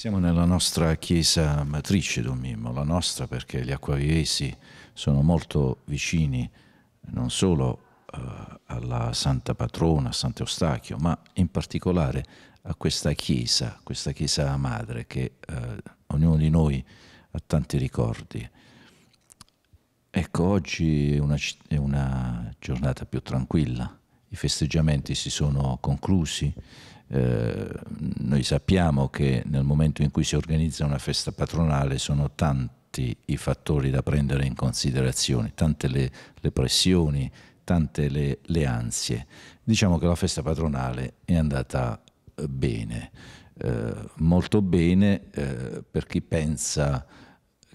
Siamo nella nostra chiesa matrice, Don Mimmo, la nostra perché gli acquaviesi sono molto vicini non solo eh, alla Santa Patrona, a Sant'Eustachio, ma in particolare a questa chiesa, questa chiesa madre che eh, ognuno di noi ha tanti ricordi. Ecco, oggi è una, è una giornata più tranquilla, i festeggiamenti si sono conclusi, eh, noi sappiamo che nel momento in cui si organizza una festa patronale sono tanti i fattori da prendere in considerazione, tante le, le pressioni, tante le, le, ansie. Diciamo che la festa patronale è andata eh, bene, eh, molto bene eh, per chi pensa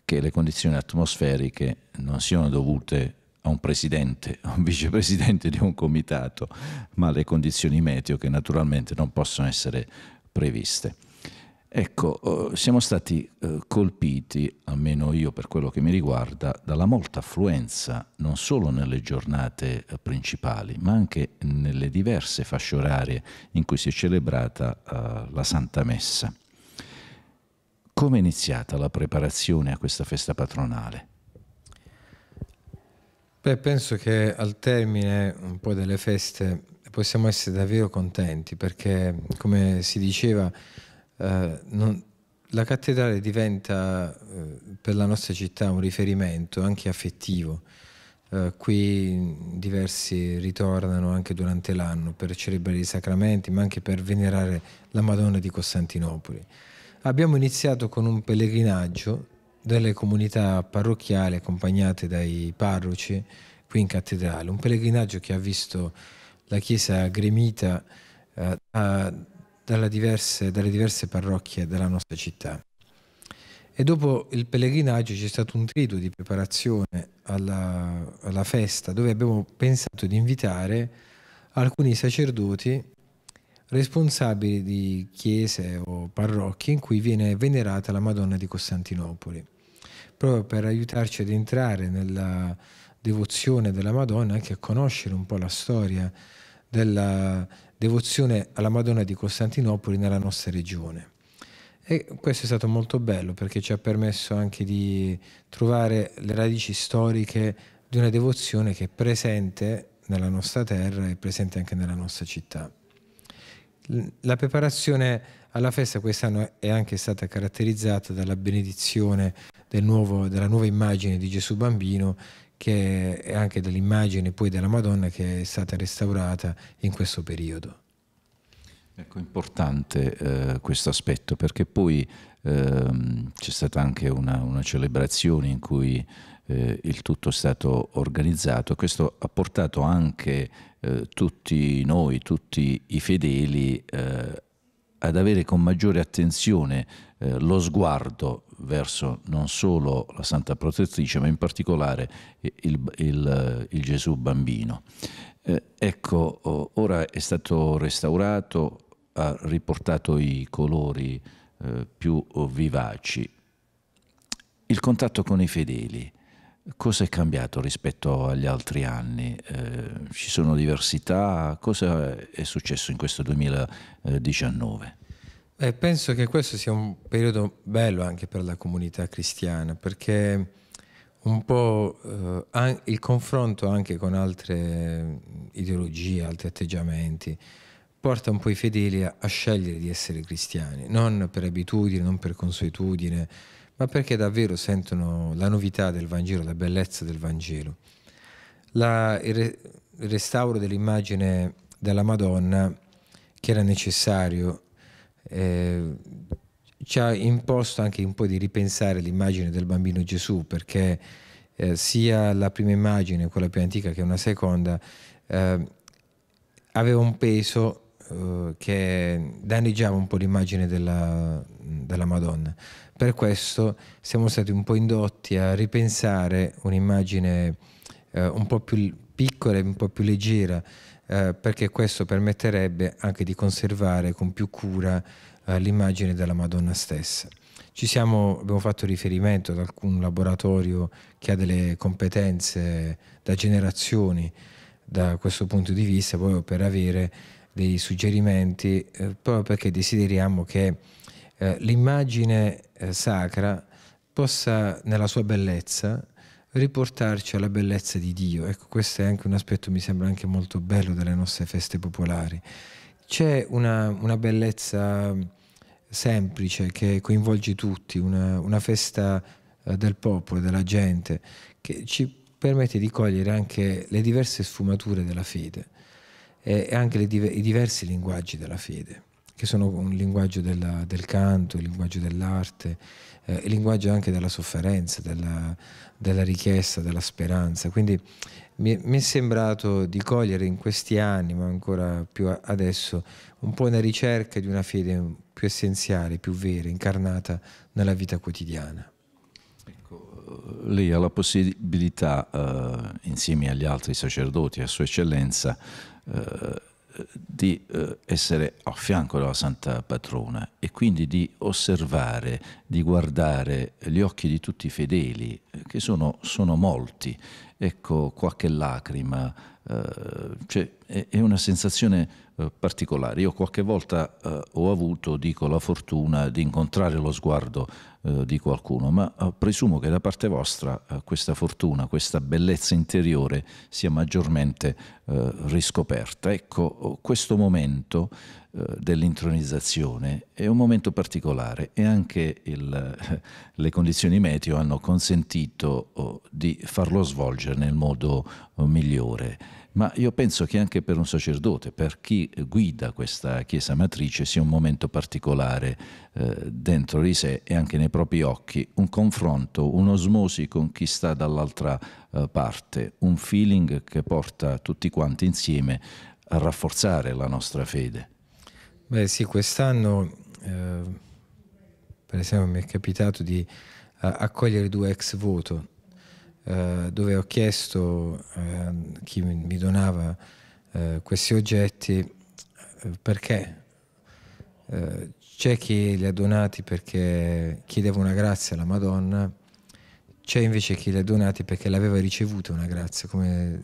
che le condizioni atmosferiche non siano dovute a un presidente, a un vicepresidente di un comitato, ma le condizioni meteo che naturalmente non possono essere previste. Ecco, eh, siamo stati eh, colpiti, almeno io per quello che mi riguarda, dalla molta affluenza non solo nelle giornate eh, principali, ma anche nelle diverse fasce orarie in cui si è celebrata la Santa Messa. Come è iniziata la preparazione a questa festa patronale? Beh, penso che al termine un po' delle feste possiamo essere davvero contenti perché, come si diceva, eh, non, la cattedrale diventa eh, per la nostra città un riferimento anche affettivo. Eh, qui diversi ritornano anche durante l'anno per celebrare i sacramenti, ma anche per venerare la Madonna di Costantinopoli. Abbiamo iniziato con un pellegrinaggio delle comunità parrocchiali accompagnate dai parroci qui in cattedrale, un pellegrinaggio che ha visto la chiesa gremita eh, da, diverse, dalle diverse parrocchie della nostra città. E dopo il pellegrinaggio c'è stato un trito di preparazione alla, alla festa dove abbiamo pensato di invitare alcuni sacerdoti responsabili di chiese o parrocchie in cui viene venerata la Madonna di Costantinopoli proprio per aiutarci ad entrare nella devozione della Madonna, anche a conoscere un po' la storia della devozione alla Madonna di Costantinopoli nella nostra regione. E questo è stato molto bello perché ci ha permesso anche di trovare le radici storiche di una devozione che è presente nella nostra terra e presente anche nella nostra città. La preparazione alla festa quest'anno è anche stata caratterizzata dalla benedizione del nuovo, della nuova immagine di Gesù Bambino che è anche dell'immagine poi della Madonna che è stata restaurata in questo periodo. Ecco, importante eh, questo aspetto perché poi ehm, c'è stata anche una, una, celebrazione in cui eh, il tutto è stato organizzato questo ha portato anche eh, tutti noi, tutti i fedeli eh, ad avere con maggiore attenzione eh, lo sguardo verso non solo la Santa Protettrice, ma in particolare il, il, il Gesù bambino. Eh, ecco, ora è stato restaurato, ha riportato i colori eh, più vivaci. Il contatto con i fedeli. Cosa è cambiato rispetto agli altri anni? Eh, ci sono diversità? Cosa è successo in questo 2019? Beh, penso che questo sia un periodo bello anche per la comunità cristiana perché un po' eh, il confronto anche con altre mm, ideologie, altri atteggiamenti porta un po' i fedeli a, a scegliere di essere cristiani, non per abitudine, non per consuetudine, ma perché davvero sentono la novità del Vangelo, la bellezza del Vangelo. La, il, re, il restauro dell'immagine della Madonna, che era necessario, eh, ci ha imposto anche un po' di ripensare l'immagine del bambino Gesù, perché eh, sia la prima immagine, quella più antica, che una seconda, eh, aveva un peso eh, che danneggiava un po' l'immagine della, della Madonna. Per questo siamo stati un po' indotti a ripensare un'immagine eh, un po' più piccola e un po' più leggera, eh, perché questo permetterebbe anche di conservare con più cura eh, l'immagine della Madonna stessa. Siamo, abbiamo fatto riferimento ad alcun laboratorio che ha delle competenze da generazioni da questo punto di vista, proprio per avere dei suggerimenti, eh, proprio perché desideriamo che eh, l'immagine eh, sacra possa nella sua bellezza riportarci alla bellezza di Dio. Ecco, questo è anche un aspetto, mi sembra anche molto bello delle nostre feste popolari. C'è una, una bellezza semplice che coinvolge tutti, una, una festa eh, del popolo, della gente, che ci permette di cogliere anche le diverse sfumature della fede eh, e anche le, i diversi linguaggi della fede che sono un linguaggio della, del canto, il linguaggio dell'arte, eh, il linguaggio anche della sofferenza, della, della richiesta, della speranza. Quindi mi, mi, è sembrato di cogliere in questi anni, ma ancora più adesso, un po' una ricerca di una fede più essenziale, più vera, incarnata nella vita quotidiana. Ecco, lei ha la possibilità, eh, insieme agli altri sacerdoti, a Sua Eccellenza, eh, di eh, essere a fianco della Santa Patrona e quindi di osservare, di guardare gli occhi di tutti i fedeli, eh, che sono, sono molti, ecco qualche lacrima, eh, cioè, è, è una sensazione eh, Io qualche volta eh, ho avuto, dico, la fortuna di incontrare lo sguardo eh, di qualcuno, ma eh, presumo che da parte vostra eh, questa fortuna, questa bellezza interiore sia maggiormente eh, riscoperta. Ecco, questo momento dell'intronizzazione è un momento particolare e anche il, le condizioni meteo hanno consentito oh, di farlo svolgere nel modo oh, migliore ma io penso che anche per un sacerdote, per chi guida questa chiesa matrice, sia un momento particolare eh, dentro di sé e anche nei propri occhi, un confronto, un'osmosi con chi sta dall'altra eh, parte, un feeling che porta tutti quanti insieme a rafforzare la nostra fede. Beh sì, quest'anno eh, per esempio mi è capitato di eh, accogliere due ex voto eh, dove ho chiesto a ehm, chi mi donava eh, questi oggetti eh, perché. c'è chi li ha donati perché chiedeva una grazia alla Madonna, c'è invece chi li ha donati perché l'aveva ricevuta una grazia come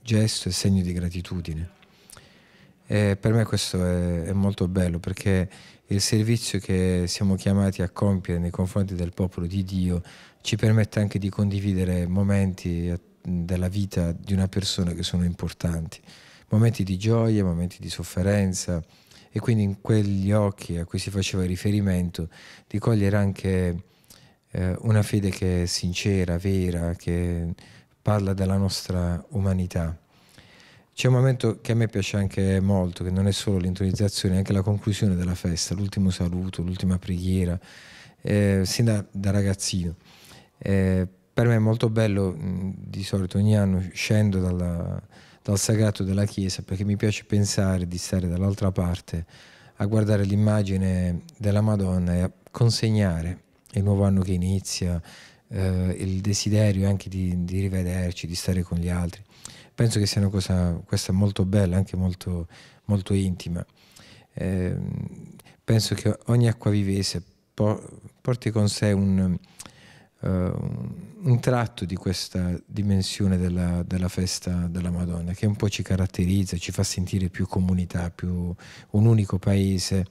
gesto e segno di gratitudine. E per me questo è, è, molto bello perché il servizio che siamo chiamati a compiere nei confronti del popolo di Dio ci permette anche di condividere momenti eh, della vita di una persona che sono importanti, momenti di gioia, momenti di sofferenza e quindi in quegli occhi a cui si faceva riferimento di cogliere anche eh, una fede che è sincera, vera, che parla della nostra umanità. C'è un momento che a me piace anche molto, che non è solo l'intronizzazione, è anche la conclusione della festa, l'ultimo saluto, l'ultima preghiera, eh, sin da, da ragazzino. Eh, per me è molto bello, di solito ogni anno scendo dalla, dal sagrato della chiesa perché mi piace pensare di stare dall'altra parte a guardare l'immagine della Madonna e a consegnare il nuovo anno che inizia, eh, il desiderio anche di, di, rivederci, di stare con gli altri. Penso che sia una cosa questa molto bella, anche molto, molto intima. Eh, penso che ogni acquavivese po porti con sé un, eh, un tratto di questa dimensione della, della, festa della Madonna che un po' ci caratterizza, ci fa sentire più comunità, più un unico paese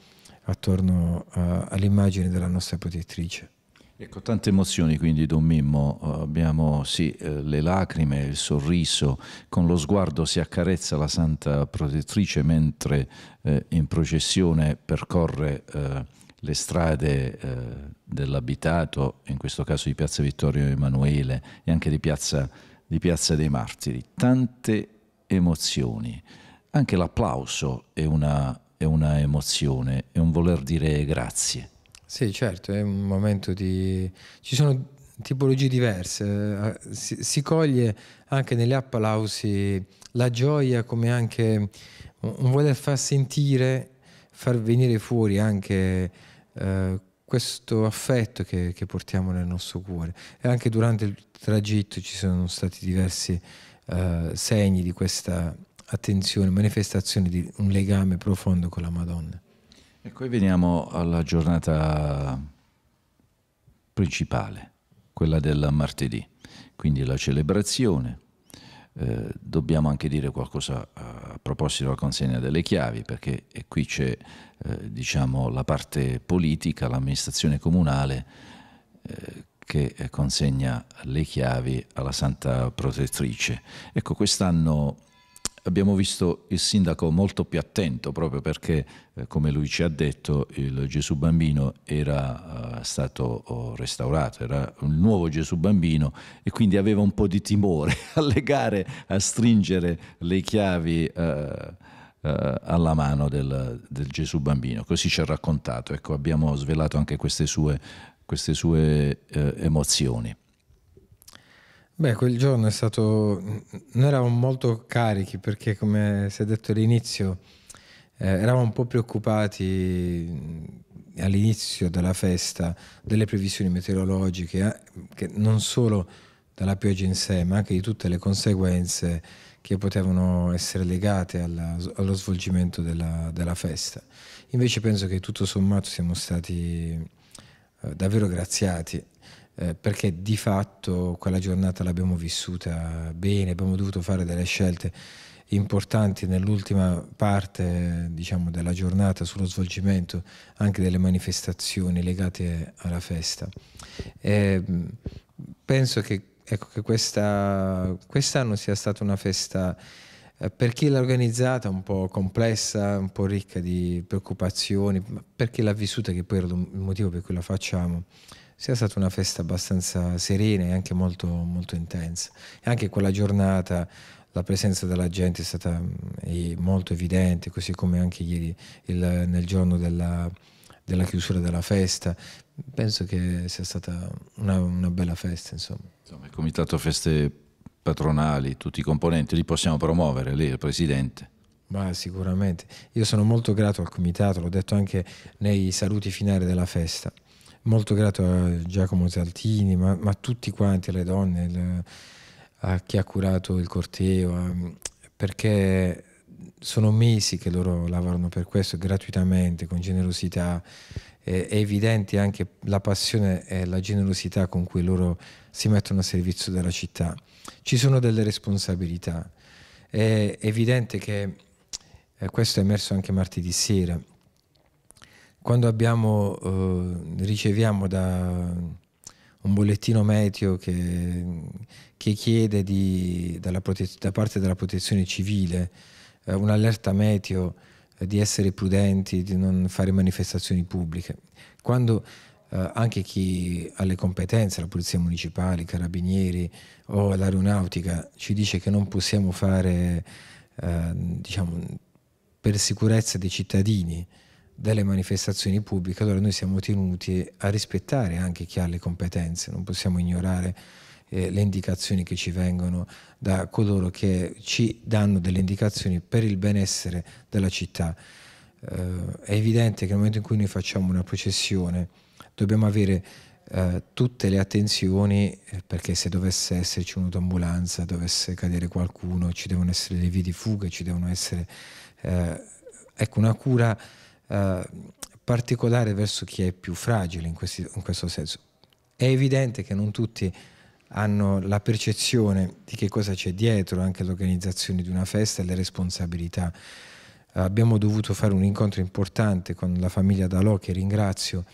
attorno eh, all'immagine della nostra protettrice. Ecco, tante emozioni quindi Don Mimmo, eh, abbiamo sì, le lacrime, il sorriso, con lo sguardo si accarezza la Santa Protettrice mentre eh, in processione percorre eh, le strade eh, dell'abitato, in questo caso di Piazza Vittorio Emanuele e anche di Piazza, di Piazza dei Martiri. Tante emozioni, anche l'applauso è una, è una emozione, è un voler dire grazie. Sì, certo, è un momento di... Ci sono tipologie diverse, eh, si, si, coglie anche negli applausi la gioia come anche un voler far sentire, far venire fuori anche eh, questo affetto che, che, portiamo nel nostro cuore. E anche durante il tragitto ci sono stati diversi eh, segni di questa attenzione, manifestazione di un legame profondo con la Madonna. E poi veniamo alla giornata principale, quella del martedì, quindi la celebrazione, eh, dobbiamo anche dire qualcosa eh, a proposito della consegna delle chiavi, perché eh, qui c'è eh, diciamo, la parte politica, l'amministrazione comunale eh, che consegna le chiavi alla Santa Protettrice. Ecco, quest'anno Abbiamo visto il sindaco molto più attento proprio perché, eh, come lui ci ha detto, il Gesù Bambino era eh, stato oh, restaurato, era un nuovo Gesù Bambino e quindi aveva un po' di timore a legare, a stringere le chiavi eh, alla mano del, del, Gesù Bambino. Così ci ha raccontato, ecco, abbiamo svelato anche queste sue, queste sue emozioni. Beh, quel giorno è stato... Noi eravamo molto carichi perché, come si è detto all'inizio, eh, eravamo un po' preoccupati all'inizio della festa delle previsioni meteorologiche, eh, non solo dalla pioggia in sé, ma anche di tutte le conseguenze che potevano essere legate alla, allo svolgimento della, della, festa. Invece penso che tutto sommato siamo stati eh, davvero graziati eh, perché di fatto quella giornata l'abbiamo vissuta bene, abbiamo dovuto fare delle scelte importanti nell'ultima parte diciamo, della giornata sullo svolgimento anche delle manifestazioni legate alla festa. E ehm, penso che, ecco, che questa, quest'anno sia stata una festa eh, per chi l'ha organizzata un po' complessa, un po' ricca di preoccupazioni, ma per chi l'ha vissuta, che poi era il motivo per cui la facciamo, sia stata una festa abbastanza serena e anche molto, molto intensa. E anche quella giornata la presenza della gente è stata mm, molto evidente, così come anche ieri il, nel giorno della, della, chiusura della festa. Penso che sia stata una, una bella festa, insomma. insomma. Il comitato feste patronali, tutti i componenti, li possiamo promuovere, lei è il presidente. Ma sicuramente. Io sono molto grato al comitato, l'ho detto anche nei saluti finali della festa molto grato a Giacomo Saltini, ma, ma tutti quanti, alle donne, le, a chi ha curato il corteo, a, perché sono mesi che loro lavorano per questo gratuitamente, con generosità. Eh, è evidente anche la passione e la generosità con cui loro si mettono a servizio della città. Ci sono delle responsabilità. È evidente che eh, questo è emerso anche martedì sera quando abbiamo, eh, riceviamo da un bollettino meteo che, che chiede di, prote- da parte della protezione civile eh, un'allerta meteo eh, di essere prudenti, di non fare manifestazioni pubbliche. Quando eh, anche chi ha le competenze, la Polizia Municipale, i Carabinieri o l'Aeronautica, ci dice che non possiamo fare, eh, diciamo, per sicurezza dei cittadini, delle manifestazioni pubbliche, allora noi siamo tenuti a rispettare anche chi ha le competenze, non possiamo ignorare eh, le indicazioni che ci vengono da coloro che ci danno delle indicazioni per il benessere della città. Eh, è evidente che nel momento in cui noi facciamo una processione dobbiamo avere eh, tutte le attenzioni eh, perché se dovesse esserci un'autoambulanza, dovesse cadere qualcuno, ci devono essere le vie di fuga, ci devono essere eh, ecco, una cura eh, particolare verso chi è più fragile in, questi, in questo senso. È evidente che non tutti hanno la percezione di che cosa c'è dietro anche l'organizzazione di una festa e le responsabilità. Abbiamo dovuto fare un incontro importante con la famiglia Dalò, che ringrazio,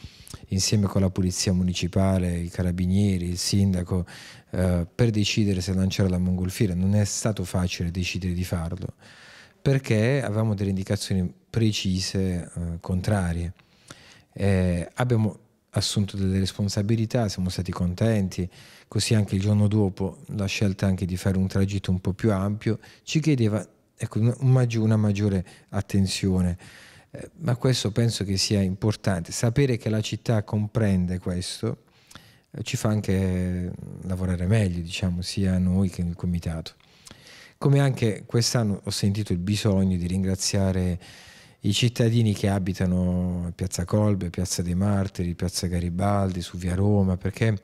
insieme con la Polizia Municipale, i Carabinieri, il Sindaco, eh, per decidere se lanciare la mongolfiera. Non è stato facile decidere di farlo, perché avevamo delle indicazioni precise eh, contrarie. Eh, abbiamo assunto delle responsabilità, siamo stati contenti, così anche il giorno dopo la scelta anche di fare un tragitto un po' più ampio ci chiedeva ecco, una, maggiore, una maggiore attenzione. Eh, ma questo penso che sia importante, sapere che la città comprende questo eh, ci fa anche eh, lavorare meglio, diciamo, sia noi che il comitato. Come anche quest'anno ho sentito il bisogno di ringraziare i cittadini che abitano Piazza Colbe, Piazza dei Martiri, Piazza Garibaldi, su Via Roma, perché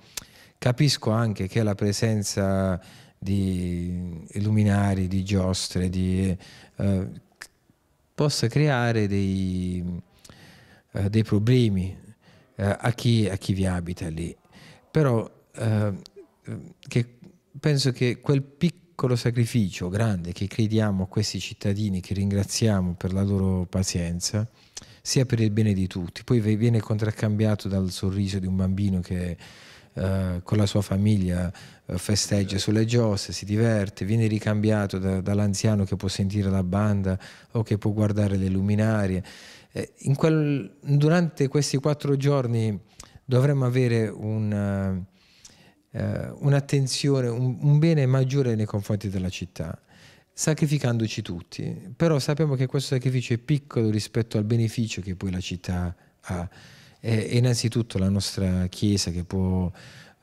capisco anche che la presenza di luminari, di giostre, di, eh, possa creare dei, eh, dei problemi eh, a, chi, a, chi, vi abita lì. Però eh, che penso che quel piccolo piccolo sacrificio grande che crediamo a questi cittadini, che ringraziamo per la loro pazienza, sia per il bene di tutti. Poi viene contraccambiato dal sorriso di un bambino che eh, con la sua famiglia eh, festeggia sulle giostre, si diverte, viene ricambiato da, dall'anziano che può sentire la banda o che può guardare le luminarie. Eh, quel, durante questi quattro giorni dovremmo avere un eh, eh, un'attenzione, un, un bene maggiore nei confronti della città, sacrificandoci tutti. Però sappiamo che questo sacrificio è piccolo rispetto al beneficio che poi la città ha. è innanzitutto la nostra Chiesa che può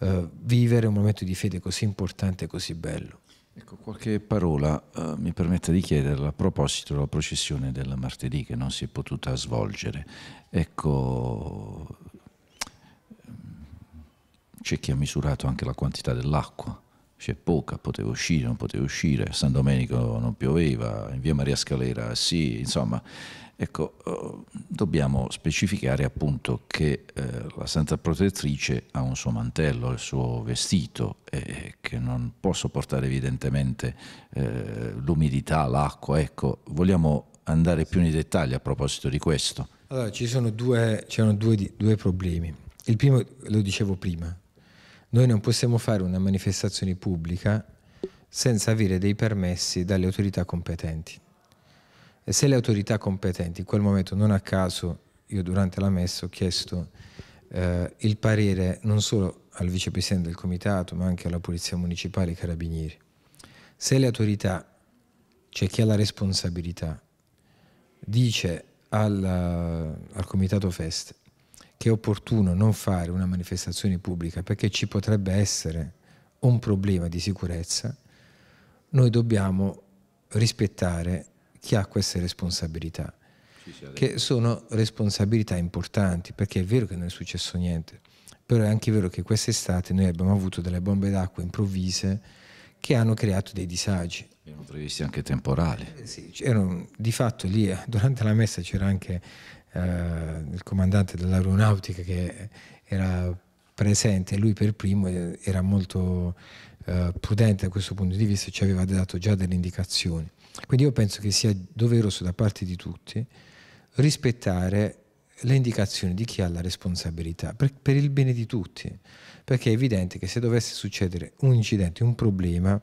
eh, vivere un momento di fede così importante e così bello. Ecco, qualche parola eh, mi permetta di chiederla a proposito della processione del martedì che non si è potuta svolgere. Ecco, c'è chi ha misurato anche la quantità dell'acqua, c'è poca, poteva uscire, non poteva uscire, a San Domenico non pioveva, in via Maria Scalera sì, insomma, ecco, eh, dobbiamo specificare appunto che eh, la Santa Protettrice ha un suo mantello, il suo vestito, eh, che non può sopportare evidentemente eh, l'umidità, l'acqua, ecco, vogliamo andare più nei dettagli a proposito di questo. Allora, ci sono due, due, due problemi. Il primo, lo dicevo prima, noi non possiamo fare una manifestazione pubblica senza avere dei permessi dalle autorità competenti. E se le autorità competenti, in quel momento non a caso, io durante la messa ho chiesto eh, il parere non solo al vicepresidente del comitato, ma anche alla Polizia Municipale e ai Carabinieri. Se le autorità, cioè chi ha la responsabilità, dice al, al comitato FEST che è opportuno non fare una manifestazione pubblica perché ci potrebbe essere un problema di sicurezza, noi dobbiamo rispettare chi ha queste responsabilità, che sono responsabilità importanti, perché è vero che non è successo niente, però è anche vero che quest'estate noi abbiamo avuto delle bombe d'acqua improvvise che hanno creato dei disagi. Erano previsti anche temporali. Eh, sì, di fatto lì eh, durante la messa c'era anche eh, il comandante dell'aeronautica che era presente, lui per primo era molto eh, prudente da questo punto di vista ci aveva dato già delle indicazioni. Quindi io penso che sia doveroso da parte di tutti rispettare le indicazioni di chi ha la responsabilità per, per, il bene di tutti, perché è evidente che se dovesse succedere un incidente, un problema,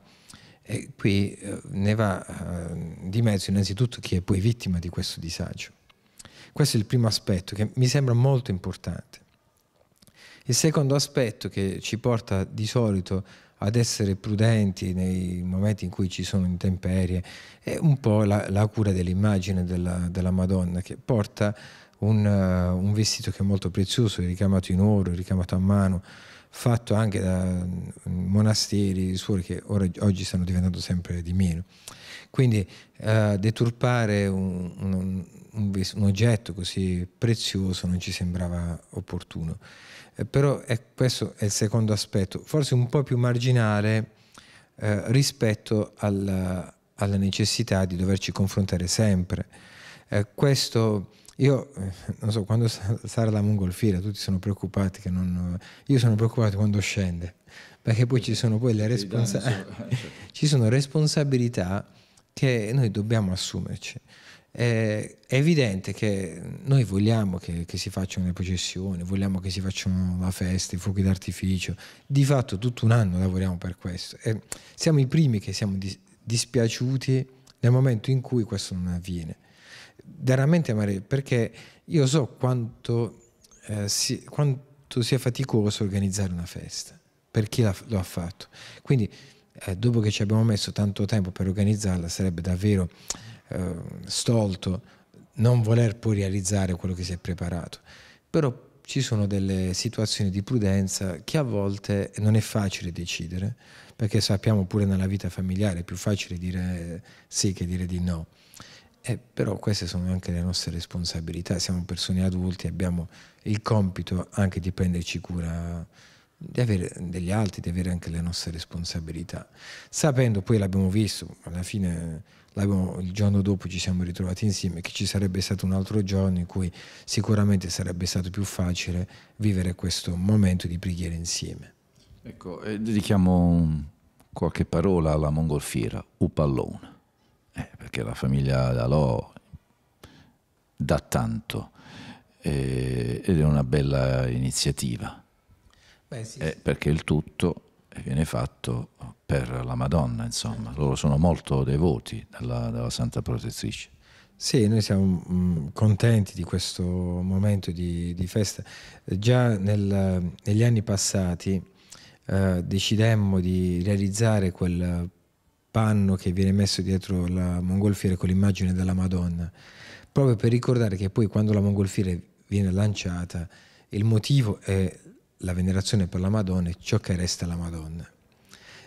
eh, qui eh, ne va eh, di mezzo innanzitutto chi è poi vittima di questo disagio. Questo è il primo aspetto che mi sembra molto importante. Il secondo aspetto che ci porta di solito ad essere prudenti nei momenti in cui ci sono intemperie è un po' la, la cura dell'immagine della, della, Madonna che porta un, uh, un, vestito che è molto prezioso, ricamato in oro, ricamato a mano, fatto anche da mm, monasteri, suore che ora, oggi stanno diventando sempre di meno. Quindi uh, deturpare un, un, un, oggetto così prezioso non ci sembrava opportuno. Eh, però è, questo è il secondo aspetto, forse un po' più marginale eh, rispetto alla, alla, necessità di doverci confrontare sempre. Eh, questo, io eh, non so, quando sarà la mongolfiera tutti sono preoccupati che non... Io sono preoccupato quando scende, perché poi ci sono poi le responsabilità, eh, ci sono responsabilità che noi dobbiamo assumerci. Eh, è evidente che noi vogliamo che, che, si facciano le processioni, vogliamo che si facciano la festa, i fuochi d'artificio, di fatto tutto un anno lavoriamo per questo e siamo i primi che siamo dis dispiaciuti nel momento in cui questo non avviene. Veramente amare, perché io so quanto, eh, si, quanto sia faticoso organizzare una festa per chi lo ha fatto. Quindi eh, dopo che ci abbiamo messo tanto tempo per organizzarla sarebbe davvero Ehm, stolto, non voler poi realizzare quello che si è preparato. Però ci sono delle situazioni di prudenza che a volte non è facile decidere, perché sappiamo pure nella vita familiare è più facile dire sì che dire di no. Eh, però queste sono anche le nostre responsabilità, siamo persone adulte, abbiamo il compito anche di prenderci cura di avere degli altri, di avere anche le nostre responsabilità. Sapendo, poi l'abbiamo visto, alla fine eh, il giorno dopo ci siamo ritrovati insieme, che ci sarebbe stato un altro giorno in cui sicuramente sarebbe stato più facile vivere questo momento di preghiera insieme. Ecco, eh, dedichiamo qualche parola alla mongolfiera, Upallon, eh, perché la famiglia Dalò dà tanto eh, ed è una bella iniziativa. Beh, sì. eh, perché il tutto viene fatto per la Madonna, insomma, certo. loro sono molto devoti dalla, dalla Santa Protettrice. Sì, noi siamo mm, contenti di questo momento di, di festa. Già nel, negli anni passati eh, decidemmo di realizzare quel panno che viene messo dietro la mongolfiera con l'immagine della Madonna, proprio per ricordare che poi quando la mongolfiera viene lanciata il motivo è la venerazione per la Madonna e ciò che resta la Madonna.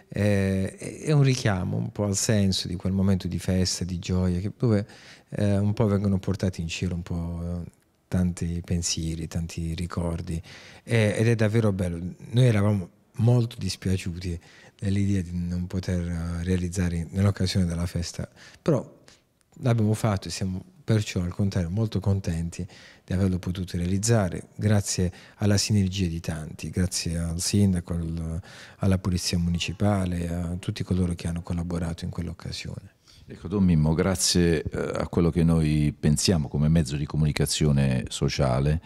Eh, è un richiamo un po' al senso di quel momento di festa, di gioia, dove eh, un po' vengono portati in giro un po' eh, tanti pensieri, tanti ricordi eh, ed è davvero bello. Noi eravamo molto dispiaciuti dell'idea di non poter eh, realizzare nell'occasione della festa, però l'abbiamo fatto e siamo perciò al contrario molto contenti di averlo potuto realizzare grazie alla sinergia di tanti, grazie al sindaco, al, alla polizia municipale, a tutti coloro che hanno collaborato in quell'occasione. Ecco Don Mimmo, grazie eh, a quello che noi pensiamo come mezzo di comunicazione sociale,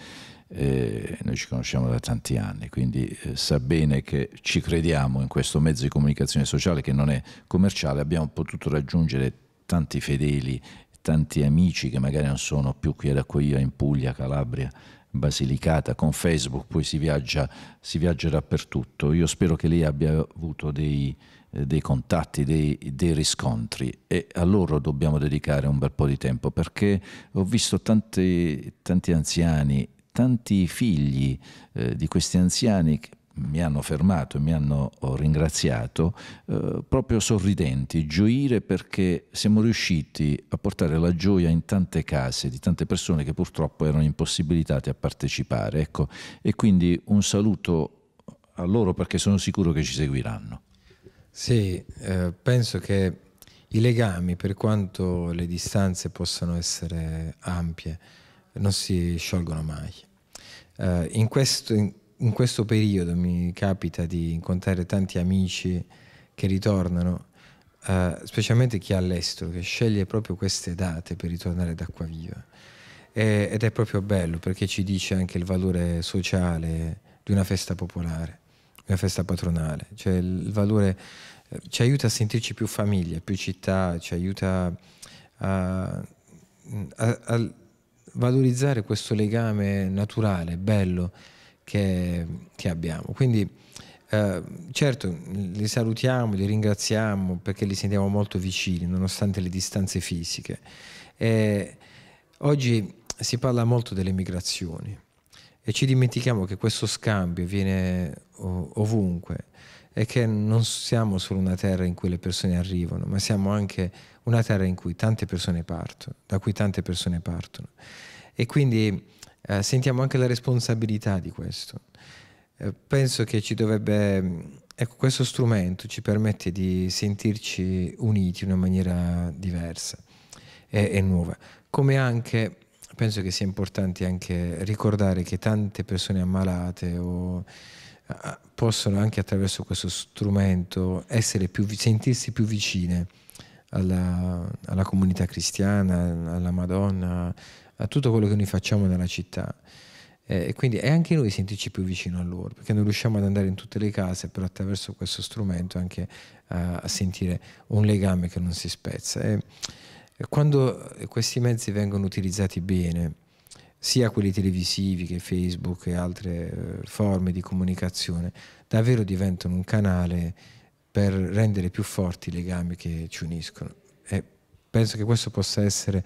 eh, noi ci conosciamo da tanti anni, quindi eh, sa bene che ci crediamo in questo mezzo di comunicazione sociale che non è commerciale, abbiamo potuto raggiungere tanti fedeli tanti amici che magari non sono più qui ad Acquaia in Puglia, Calabria, Basilicata, con Facebook, poi si viaggia, si viaggia dappertutto. Io spero che lei abbia avuto dei, eh, dei contatti, dei, dei, riscontri e a loro dobbiamo dedicare un bel po' di tempo perché ho visto tanti, tanti anziani, tanti figli eh, di questi anziani mi hanno fermato e mi hanno oh, ringraziato eh, proprio sorridenti, gioire perché siamo riusciti a portare la gioia in tante case di tante persone che purtroppo erano impossibilitate a partecipare. Ecco, e quindi un saluto a loro perché sono sicuro che ci seguiranno. Sì, eh, penso che i legami, per quanto le distanze possano essere ampie, non si sciolgono mai. Eh, in questo, in in questo periodo mi capita di incontrare tanti amici che ritornano, eh, specialmente chi è all'estero, che sceglie proprio queste date per ritornare ad Acquaviva. E, ed è proprio bello perché ci dice anche il valore sociale di una festa popolare, una festa patronale, cioè il valore eh, ci aiuta a sentirci più famiglia, più città, ci aiuta a, a, a valorizzare questo legame naturale, bello che, che abbiamo. Quindi eh, certo li salutiamo, li ringraziamo perché li sentiamo molto vicini nonostante le distanze fisiche. E oggi si parla molto delle migrazioni e ci dimentichiamo che questo scambio viene ovunque e che non siamo solo una terra in cui le persone arrivano, ma siamo anche una terra in cui tante persone partono, da cui tante persone partono. E quindi eh, sentiamo anche la responsabilità di questo. Eh, penso che ci dovrebbe, mm, ecco, questo strumento ci permette di sentirci uniti in una maniera diversa e, e nuova, come anche penso che sia importante anche ricordare che tante persone ammalate o ah, possono anche attraverso questo strumento più, sentirsi più vicine alla, alla, comunità cristiana, alla Madonna, a tutto quello che noi facciamo nella città. Eh, e quindi è anche noi sentirci più vicino a loro, perché non riusciamo ad andare in tutte le case, però attraverso questo strumento anche a, a sentire un legame che non si spezza. E quando questi mezzi vengono utilizzati bene, sia quelli televisivi che Facebook e altre eh, forme di comunicazione, davvero diventano un canale per rendere più forti i legami che ci uniscono. E penso che questo possa essere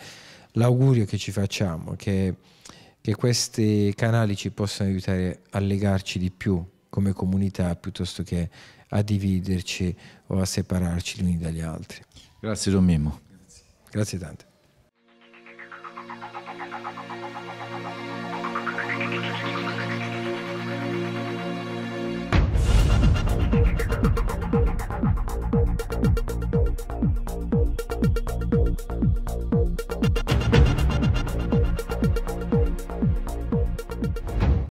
l'augurio che ci facciamo è che, che questi canali ci possano aiutare a legarci di più come comunità piuttosto che a dividerci o a separarci gli uni dagli altri. Grazie Don Mimmo. Grazie, Grazie tante. Thank you.